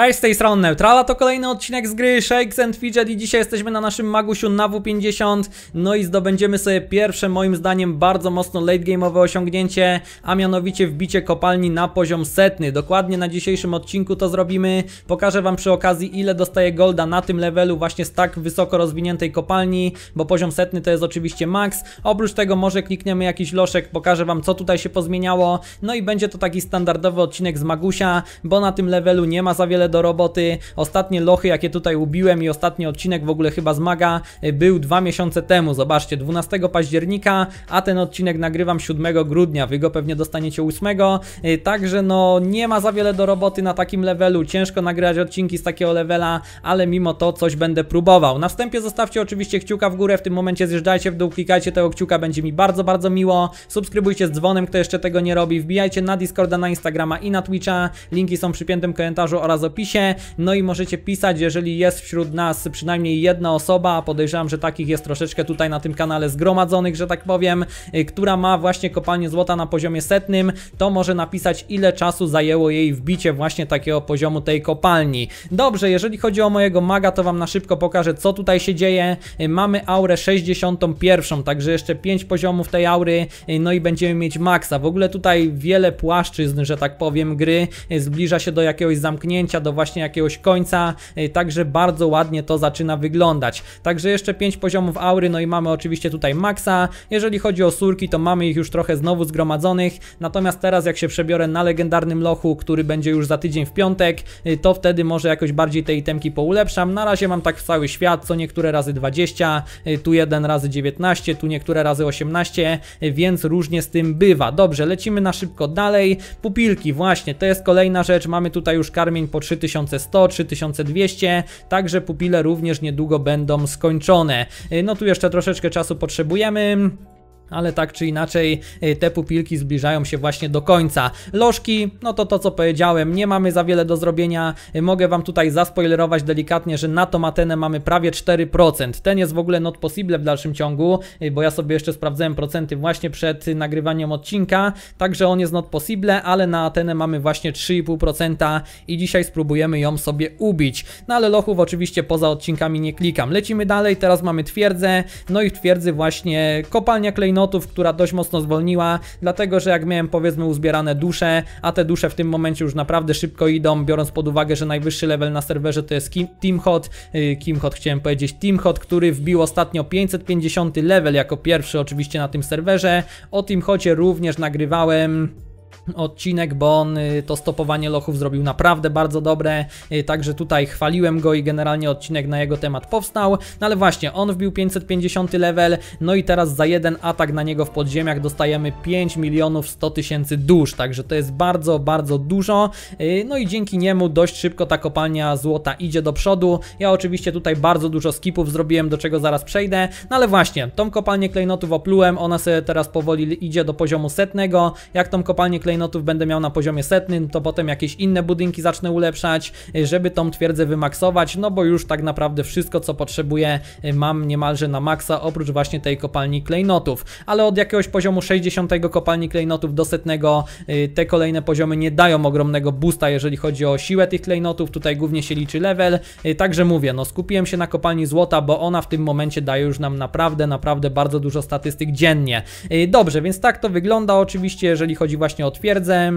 Hej, z tej strony Neutrala, to kolejny odcinek z gry Shakes and Fidget i dzisiaj jesteśmy na naszym Magusiu na W50 No i zdobędziemy sobie pierwsze, moim zdaniem, bardzo mocno late game'owe osiągnięcie A mianowicie wbicie kopalni na poziom setny Dokładnie na dzisiejszym odcinku to zrobimy Pokażę wam przy okazji ile dostaje golda na tym levelu właśnie z tak wysoko rozwiniętej kopalni Bo poziom setny to jest oczywiście max Oprócz tego może klikniemy jakiś loszek, pokażę wam co tutaj się pozmieniało No i będzie to taki standardowy odcinek z Magusia, bo na tym levelu nie ma za wiele do roboty. Ostatnie lochy, jakie tutaj ubiłem i ostatni odcinek w ogóle chyba zmaga, e, był dwa miesiące temu, zobaczcie, 12 października, a ten odcinek nagrywam 7 grudnia, wy go pewnie dostaniecie 8, e, także no nie ma za wiele do roboty na takim levelu, ciężko nagrywać odcinki z takiego levela, ale mimo to coś będę próbował. Na wstępie zostawcie oczywiście kciuka w górę, w tym momencie zjeżdżajcie w dół, klikajcie tego kciuka, będzie mi bardzo, bardzo miło. Subskrybujcie z dzwonem, kto jeszcze tego nie robi, wbijajcie na Discorda, na Instagrama i na Twitcha, linki są przy piętym komentarzu oraz opisie. No i możecie pisać, jeżeli jest wśród nas przynajmniej jedna osoba, a podejrzewam, że takich jest troszeczkę tutaj na tym kanale zgromadzonych, że tak powiem, y, która ma właśnie kopalnię złota na poziomie setnym, to może napisać ile czasu zajęło jej wbicie właśnie takiego poziomu tej kopalni. Dobrze, jeżeli chodzi o mojego maga, to Wam na szybko pokażę co tutaj się dzieje. Y, mamy aurę 61, także jeszcze 5 poziomów tej aury, y, no i będziemy mieć maksa. W ogóle tutaj wiele płaszczyzn, że tak powiem, gry zbliża się do jakiegoś zamknięcia, dojścia do właśnie jakiegoś końca, y, także bardzo ładnie to zaczyna wyglądać. Także jeszcze 5 poziomów aury, no i mamy oczywiście tutaj maksa. Jeżeli chodzi o surki, to mamy ich już trochę znowu zgromadzonych, natomiast teraz jak się przebiorę na legendarnym lochu, który będzie już za tydzień w piątek, y, to wtedy może jakoś bardziej te itemki poulepszam. Na razie mam tak cały świat, co niektóre razy 20, y, tu jeden razy 19, tu niektóre razy 18, więc różnie z tym bywa. Dobrze, lecimy na szybko dalej. Pupilki, właśnie, to jest kolejna rzecz, mamy tutaj już karmień po 3100, 3200, także pupile również niedługo będą skończone. Y, no tu jeszcze troszeczkę czasu potrzebujemy ale tak czy inaczej y, te pupilki zbliżają się właśnie do końca. Lożki, no to to co powiedziałem, nie mamy za wiele do zrobienia, y, mogę Wam tutaj zaspoilerować delikatnie, że na Atenę mamy prawie 4%. Ten jest w ogóle not possible w dalszym ciągu, y, bo ja sobie jeszcze sprawdzałem procenty właśnie przed nagrywaniem odcinka, także on jest not possible, ale na Atenę mamy właśnie 3,5% i dzisiaj spróbujemy ją sobie ubić. No ale lochów oczywiście poza odcinkami nie klikam. Lecimy dalej, teraz mamy twierdzę, no i w twierdzy właśnie kopalnia klejnowa, klejnotów, która dość mocno zwolniła, dlatego że jak miałem powiedzmy uzbierane dusze, a te dusze w tym momencie już naprawdę szybko idą, biorąc pod uwagę, że najwyższy level na serwerze to jest Team Hot, y, Kim Hot chciałem powiedzieć, Team Hot, który wbił ostatnio 550 level jako pierwszy oczywiście na tym serwerze. O Team Hocie również nagrywałem odcinek, bo on y, to stopowanie lochów zrobił naprawdę bardzo dobre, y, także tutaj chwaliłem go i generalnie odcinek na jego temat powstał, no ale właśnie, on wbił 550 level, no i teraz za jeden atak na niego w podziemiach dostajemy 5 milionów 100 tysięcy dusz, także to jest bardzo, bardzo dużo, y, no i dzięki niemu dość szybko ta kopalnia złota idzie do przodu, ja oczywiście tutaj bardzo dużo skipów zrobiłem, do czego zaraz przejdę, no ale właśnie, tą kopalnię klejnotów oplułem, ona sobie teraz powoli idzie do poziomu setnego, jak tą kopalnię klejnotów klejnotów będę miał na poziomie setnym, to potem jakieś inne budynki zacznę ulepszać, e, żeby tą twierdzę wymaksować, no bo już tak naprawdę wszystko co potrzebuję e, mam niemalże na maksa, oprócz właśnie tej kopalni klejnotów. Ale od jakiegoś poziomu 60 kopalni klejnotów do setnego e, te kolejne poziomy nie dają ogromnego boosta, jeżeli chodzi o siłę tych klejnotów, tutaj głównie się liczy level, także mówię, no skupiłem się na kopalni złota, bo ona w tym momencie daje już nam naprawdę, naprawdę bardzo dużo statystyk dziennie. Dobrze, więc tak to wygląda oczywiście, jeżeli chodzi właśnie o twierdzę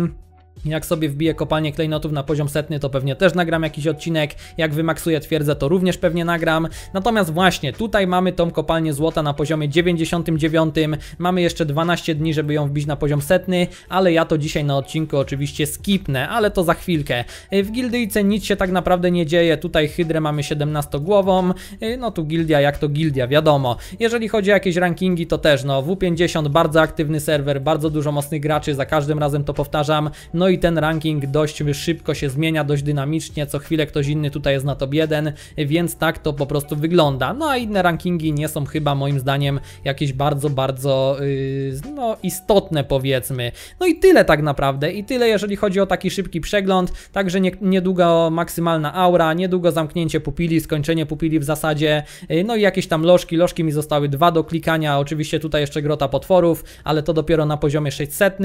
jak sobie wbiję kopalnię klejnotów na poziom setny, to pewnie też nagram jakiś odcinek. Jak wymaksuję twierdzę, to również pewnie nagram. Natomiast właśnie, tutaj mamy tą kopalnię złota na poziomie 99. Mamy jeszcze 12 dni, żeby ją wbić na poziom setny, ale ja to dzisiaj na odcinku oczywiście skipnę, ale to za chwilkę. Y, w gildyjce nic się tak naprawdę nie dzieje. Tutaj hydrę mamy 17 głową. Y, no tu gildia jak to gildia, wiadomo. Jeżeli chodzi o jakieś rankingi, to też no W50 bardzo aktywny serwer, bardzo dużo mocnych graczy, za każdym razem to powtarzam. No i ten ranking dość szybko się zmienia, dość dynamicznie, co chwilę ktoś inny tutaj jest na top 1, więc tak to po prostu wygląda. No a inne rankingi nie są chyba moim zdaniem jakieś bardzo, bardzo yy, no, istotne powiedzmy. No i tyle tak naprawdę i tyle jeżeli chodzi o taki szybki przegląd, także nie, niedługo maksymalna aura, niedługo zamknięcie pupili, skończenie pupili w zasadzie, yy, no i jakieś tam lożki, lożki mi zostały dwa do klikania, oczywiście tutaj jeszcze grota potworów, ale to dopiero na poziomie 600.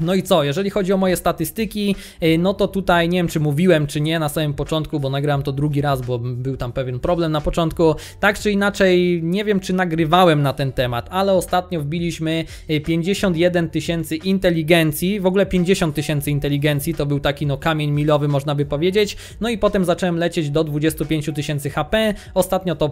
No i co, jeżeli chodzi o moje statystyki, y, no to tutaj nie wiem czy mówiłem czy nie na samym początku, bo nagrałem to drugi raz, bo był tam pewien problem na początku. Tak czy inaczej, nie wiem czy nagrywałem na ten temat, ale ostatnio wbiliśmy 51 y, tysięcy inteligencji, w ogóle 50 tysięcy inteligencji, to był taki no kamień milowy można by powiedzieć. No i potem zacząłem lecieć do 25 tysięcy HP, ostatnio to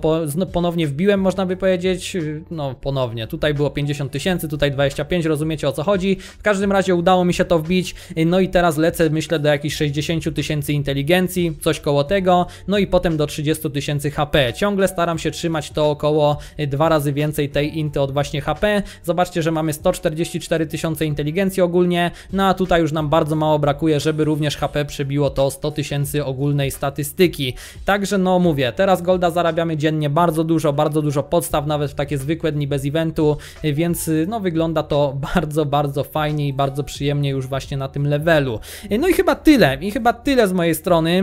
ponownie wbiłem można by powiedzieć, y, no ponownie, tutaj było 50 tysięcy, tutaj 25, rozumiecie o co chodzi. W każdym razie udało mi się to wbić, no i teraz lecę myślę do jakichś 60 tysięcy inteligencji, coś koło tego, no i potem do 30 tysięcy HP. Ciągle staram się trzymać to około y, dwa razy więcej tej inty od właśnie HP. Zobaczcie, że mamy 144 tysiące inteligencji ogólnie, no a tutaj już nam bardzo mało brakuje, żeby również HP przebiło to 100 tysięcy ogólnej statystyki. Także no mówię, teraz Golda zarabiamy dziennie bardzo dużo, bardzo dużo podstaw, nawet w takie zwykłe dni bez eventu, y, więc y, no wygląda to bardzo, bardzo fajnie i bardzo przyjemnie już właśnie na tym levelu. No i chyba tyle, i chyba tyle z mojej strony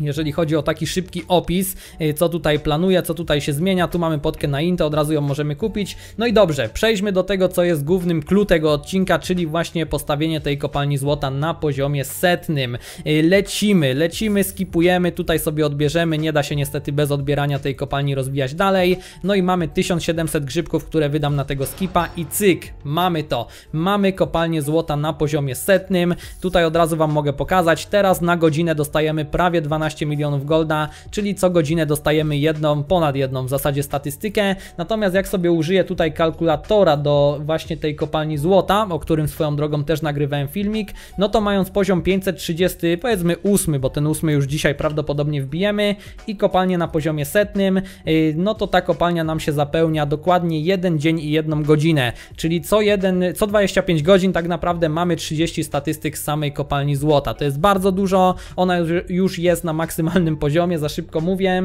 jeżeli chodzi o taki szybki opis, y, co tutaj planuje, co tutaj się zmienia, tu mamy podkę na Inte, od razu ją możemy kupić. No i dobrze, przejdźmy do tego, co jest głównym clue tego odcinka, czyli właśnie postawienie tej kopalni złota na poziomie setnym. Y, lecimy, lecimy, skipujemy, tutaj sobie odbierzemy, nie da się niestety bez odbierania tej kopalni rozwijać dalej. No i mamy 1700 grzybków, które wydam na tego skipa i cyk, mamy to. Mamy kopalnię złota na poziomie setnym, tutaj od razu Wam mogę pokazać, teraz na godzinę dostajemy prawie 12 milionów golda, czyli co godzinę dostajemy jedną, ponad jedną w zasadzie statystykę. Natomiast jak sobie użyję tutaj kalkulatora do właśnie tej kopalni złota, o którym swoją drogą też nagrywałem filmik, no to mając poziom 530, powiedzmy 8, bo ten 8 już dzisiaj prawdopodobnie wbijemy i kopalnię na poziomie setnym, y, no to ta kopalnia nam się zapełnia dokładnie jeden dzień i jedną godzinę, czyli co, jeden, co 25 godzin tak naprawdę mamy 30 statystyk z samej kopalni złota. To jest bardzo dużo, ona już jest jest na maksymalnym poziomie, za szybko mówię.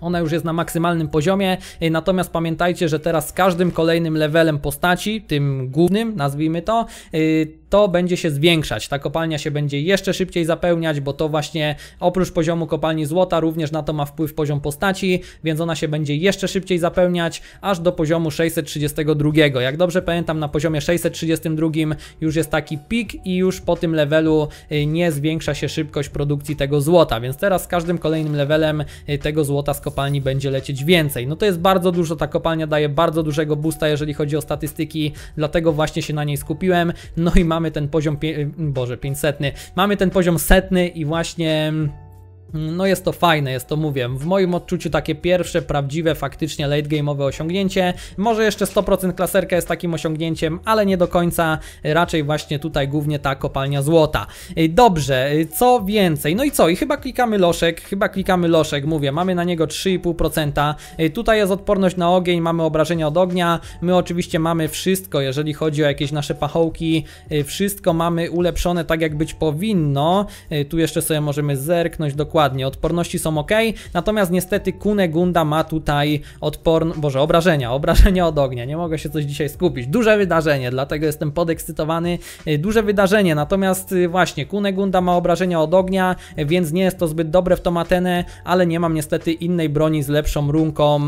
Ona już jest na maksymalnym poziomie, natomiast pamiętajcie, że teraz z każdym kolejnym levelem postaci, tym głównym, nazwijmy to, y, to będzie się zwiększać. Ta kopalnia się będzie jeszcze szybciej zapełniać, bo to właśnie oprócz poziomu kopalni złota również na to ma wpływ poziom postaci, więc ona się będzie jeszcze szybciej zapełniać, aż do poziomu 632. Jak dobrze pamiętam, na poziomie 632 już jest taki pik i już po tym levelu y, nie zwiększa się szybkość produkcji tego złota, więc teraz z każdym kolejnym levelem y, tego złota z kopalni będzie lecieć więcej. No to jest bardzo dużo, ta kopalnia daje bardzo dużego boosta, jeżeli chodzi o statystyki, dlatego właśnie się na niej skupiłem. No i mamy mamy ten poziom, Boże, 500, mamy ten poziom setny i właśnie... Mm, no jest to fajne, jest to mówię, w moim odczuciu takie pierwsze prawdziwe, faktycznie late game'owe osiągnięcie. Może jeszcze 100% klaserka jest takim osiągnięciem, ale nie do końca, raczej właśnie tutaj głównie ta kopalnia złota. Y, dobrze, y, co więcej? No i co? I chyba klikamy loszek, chyba klikamy loszek, mówię, mamy na niego 3,5%. Y, tutaj jest odporność na ogień, mamy obrażenia od ognia, my oczywiście mamy wszystko, jeżeli chodzi o jakieś nasze pachołki, wszystko mamy ulepszone tak jak być powinno. Tu jeszcze sobie możemy zerknąć dokładnie dokładnie, odporności są ok, natomiast niestety Kunegunda ma tutaj odporn... Boże, obrażenia, obrażenia od ognia, nie mogę się coś dzisiaj skupić. Duże wydarzenie, dlatego jestem podekscytowany. Y, duże wydarzenie, natomiast y, właśnie Kunegunda ma obrażenia od ognia, y, więc nie jest to zbyt dobre w tą Atenę, ale nie mam niestety innej broni z lepszą runką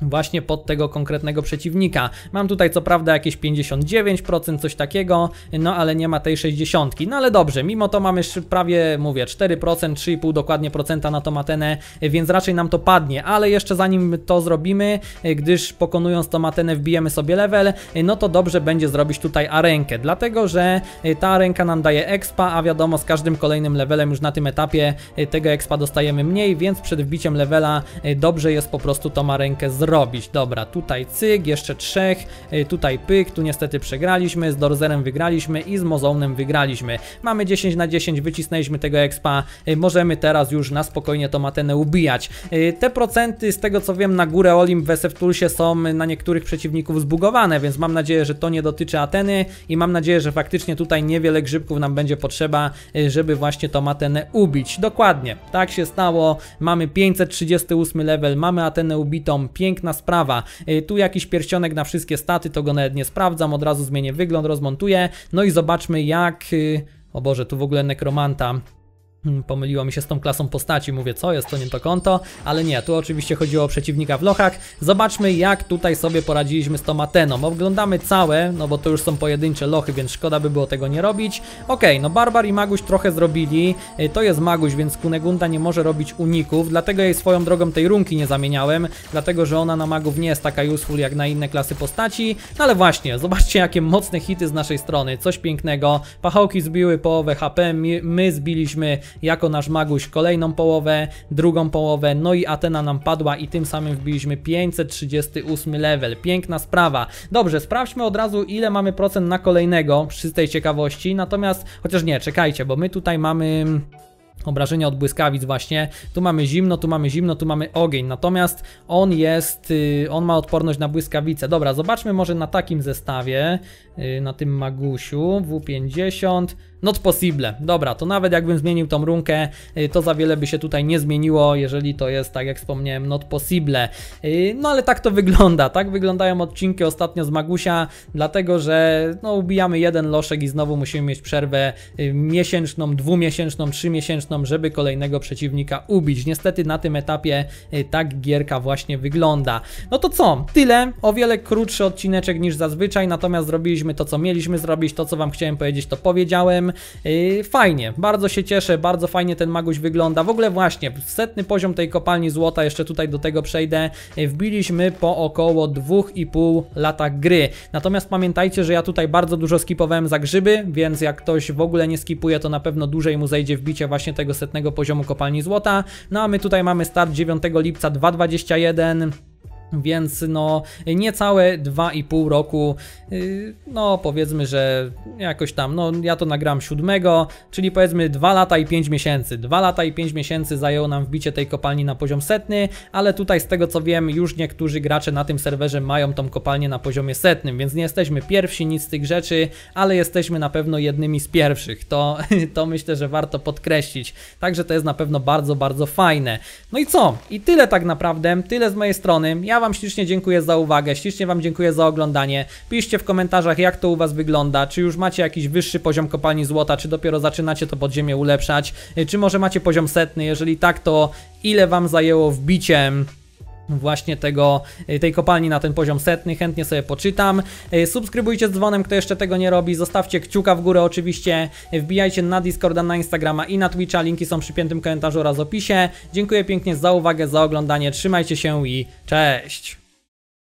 właśnie pod tego konkretnego przeciwnika. Mam tutaj co prawda jakieś 59%, coś takiego, no ale nie ma tej 60. No ale dobrze, mimo to mamy prawie, mówię, 4%, 3,5 dokładnie procenta na tomatenę, więc raczej nam to padnie, ale jeszcze zanim to zrobimy, gdyż pokonując tomatenę wbijemy sobie level, no to dobrze będzie zrobić tutaj arenkę, dlatego że e, ta arenka nam daje expa, a wiadomo z każdym kolejnym levelem już na tym etapie e, tego expa dostajemy mniej, więc przed wbiciem levela e, dobrze jest po prostu tą arenkę zrobić zrobić. Dobra, tutaj cyk, jeszcze trzech, y, tutaj pyk, tu niestety przegraliśmy, z Dorzerem wygraliśmy i z Mozonem wygraliśmy. Mamy 10 na 10, wycisnęliśmy tego expa, y, możemy teraz już na spokojnie tą Atenę ubijać. Y, te procenty, z tego co wiem, na górę Olim w SF Toolsie są na niektórych przeciwników zbugowane, więc mam nadzieję, że to nie dotyczy Ateny i mam nadzieję, że faktycznie tutaj niewiele grzybków nam będzie potrzeba, żeby właśnie tą Atenę ubić. Dokładnie, tak się stało, mamy 538 level, mamy Atenę ubitą, pięknie piękna sprawa. Y, tu jakiś pierścionek na wszystkie staty, to go nawet nie sprawdzam, od razu zmienię wygląd, rozmontuję. No i zobaczmy jak... Y, o Boże, tu w ogóle nekromanta Hmm, pomyliło mi się z tą klasą postaci, mówię co jest, to nie to konto, ale nie, tu oczywiście chodziło o przeciwnika w lochach. Zobaczmy jak tutaj sobie poradziliśmy z tą Ateną. Oglądamy całe, no bo to już są pojedyncze lochy, więc szkoda by było tego nie robić. Ok, no Barbar i Maguś trochę zrobili, y, to jest Maguś, więc Kunegunda nie może robić uników, dlatego jej swoją drogą tej runki nie zamieniałem, dlatego że ona na Magów nie jest taka useful jak na inne klasy postaci. No ale właśnie, zobaczcie jakie mocne hity z naszej strony, coś pięknego. Pachałki zbiły połowę HP, my, my zbiliśmy jako nasz Maguś kolejną połowę, drugą połowę, no i Atena nam padła i tym samym wbiliśmy 538 level. Piękna sprawa. Dobrze, sprawdźmy od razu ile mamy procent na kolejnego, przy tej ciekawości, natomiast, chociaż nie, czekajcie, bo my tutaj mamy... Obrażenia od błyskawic właśnie. Tu mamy zimno, tu mamy zimno, tu mamy ogień. Natomiast on jest, y, on ma odporność na błyskawice. Dobra, zobaczmy może na takim zestawie, y, na tym magusiu W50, Not possible. Dobra, to nawet jakbym zmienił tą runkę, y, to za wiele by się tutaj nie zmieniło, jeżeli to jest, tak jak wspomniałem, not possible. Y, no ale tak to wygląda, tak wyglądają odcinki ostatnio z Magusia, dlatego że no, ubijamy jeden loszek i znowu musimy mieć przerwę y, miesięczną, dwumiesięczną, trzymiesięczną, żeby kolejnego przeciwnika ubić. Niestety na tym etapie tak gierka właśnie wygląda. No to co? Tyle. O wiele krótszy odcineczek niż zazwyczaj, natomiast zrobiliśmy to, co mieliśmy zrobić, to, co Wam chciałem powiedzieć, to powiedziałem. Y, fajnie. Bardzo się cieszę, bardzo fajnie ten maguś wygląda. W ogóle właśnie, setny poziom tej kopalni złota, jeszcze tutaj do tego przejdę, y, wbiliśmy po około 2,5 latach gry. Natomiast pamiętajcie, że ja tutaj bardzo dużo skipowałem za grzyby, więc jak ktoś w ogóle nie skipuje, to na pewno dłużej mu zejdzie wbicie właśnie tego setnego poziomu kopalni złota. No a my tutaj mamy start 9 lipca 2021. Więc no niecałe 2,5 roku, yy, no powiedzmy, że jakoś tam, no ja to nagram 7, czyli powiedzmy 2 lata i 5 miesięcy. 2 lata i 5 miesięcy zajęło nam wbicie tej kopalni na poziom setny, ale tutaj z tego co wiem już niektórzy gracze na tym serwerze mają tą kopalnię na poziomie setnym, więc nie jesteśmy pierwsi, nic z tych rzeczy, ale jesteśmy na pewno jednymi z pierwszych. To, to myślę, że warto podkreślić. Także to jest na pewno bardzo, bardzo fajne. No i co? I tyle tak naprawdę, tyle z mojej strony. Ja Wam ślicznie dziękuję za uwagę, ślicznie Wam dziękuję za oglądanie. Piszcie w komentarzach, jak to u Was wygląda, czy już macie jakiś wyższy poziom kopalni złota, czy dopiero zaczynacie to podziemie ulepszać, czy może macie poziom setny, jeżeli tak, to ile Wam zajęło wbiciem właśnie tego, y, tej kopalni na ten poziom setny, chętnie sobie poczytam. Y, subskrybujcie z dzwonem, kto jeszcze tego nie robi, zostawcie kciuka w górę oczywiście, y, wbijajcie na Discorda, na Instagrama i na Twitcha, linki są przy piętym komentarzu oraz opisie. Dziękuję pięknie za uwagę, za oglądanie, trzymajcie się i cześć!